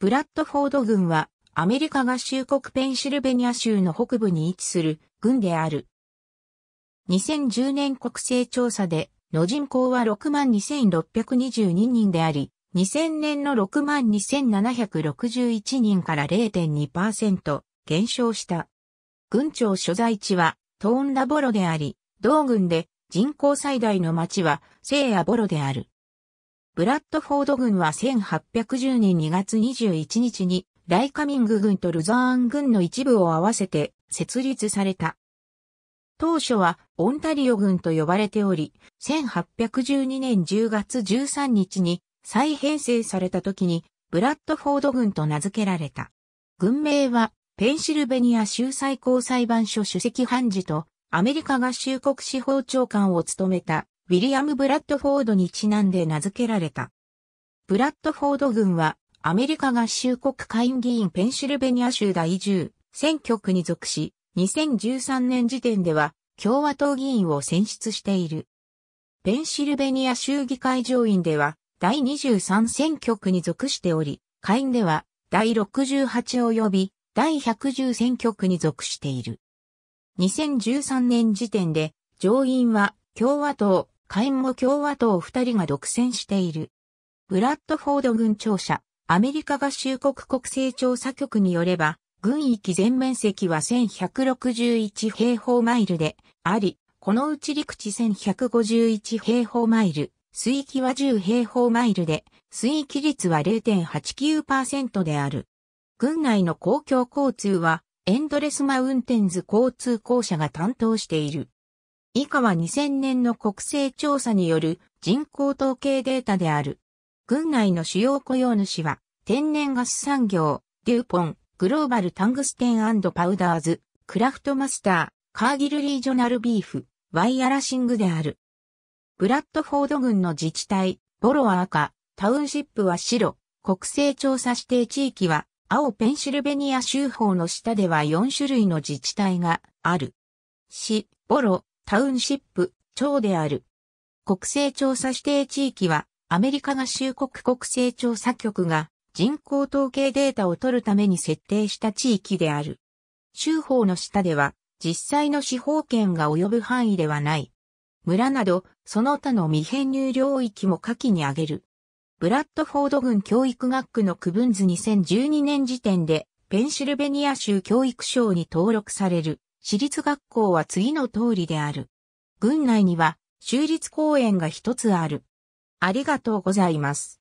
ブラッドフォード郡は、アメリカ合衆国ペンシルベニア州の北部に位置する郡である。2010年国勢調査で、の人口は62,622人であり、2000年の62,761人から0.2%減少した。郡庁所在地はトーンラボロであり、同郡で人口最大の町は聖アボロである。ブラッドフォード軍は1810年2月21日に、ライカミング軍とルザーン軍の一部を合わせて設立された。当初はオンタリオ軍と呼ばれており、1812年10月13日に再編成された時にブラッドフォード軍と名付けられた。軍名はペンシルベニア州最高裁判所主席判事とアメリカ合衆国司法長官を務めたウィリアム・ブラッドフォードにちなんで名付けられた。ブラッドフォード軍は、アメリカ合衆国下院議員ペンシルベニア州第10選挙区に属し、2013年時点では共和党議員を選出している。ペンシルベニア州議会上院では第23選挙区に属しており、下院では第68及び第110選挙区に属している。2013年時点で上院は共和党下院も共和党二人が独占している。ブラッドフォード軍庁舎、アメリカ合衆国国勢調査局によれば、軍域全面積は1161平方マイルであり、このうち陸地1151平方マイル、水域は10平方マイルで、水域率は0.89%である。軍内の公共交通は、エンドレスマウンテンズ交通公社が担当している。以下は2000年の国勢調査による人口統計データである。軍内の主要雇用主は、天然ガス産業、デューポン、グローバルタングステンパウダーズ、クラフトマスター、カーギルリージョナルビーフ、ワイヤラシングである。ブラッドフォード軍の自治体、ボロは赤、タウンシップは白、国勢調査指定地域は青ペンシルベニア州法の下では4種類の自治体がある。市、ボロ、タウンシップ、町である。国勢調査指定地域は、アメリカ合衆国国勢調査局が人口統計データを取るために設定した地域である。州法の下では、実際の司法権が及ぶ範囲ではない。村など、その他の未編入領域も下記に挙げる。ブラッドフォード郡教育学区の区分図2012年時点で、ペンシルベニア州教育省に登録される私立学校は次の通りである。郡内には、州立公園が一つある。ありがとうございます。